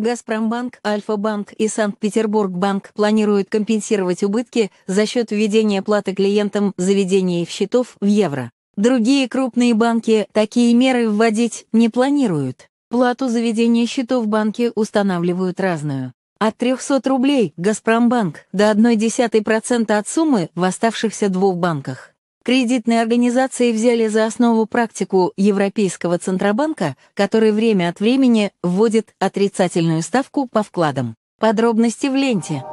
Газпромбанк, Альфа-банк и санкт петербург банк планируют компенсировать убытки за счет введения платы клиентам заведений в счетов в евро. Другие крупные банки такие меры вводить не планируют. Плату заведения счетов банки устанавливают разную. От 300 рублей Газпромбанк до 0,1% от суммы в оставшихся двух банках. Кредитные организации взяли за основу практику Европейского Центробанка, который время от времени вводит отрицательную ставку по вкладам. Подробности в ленте.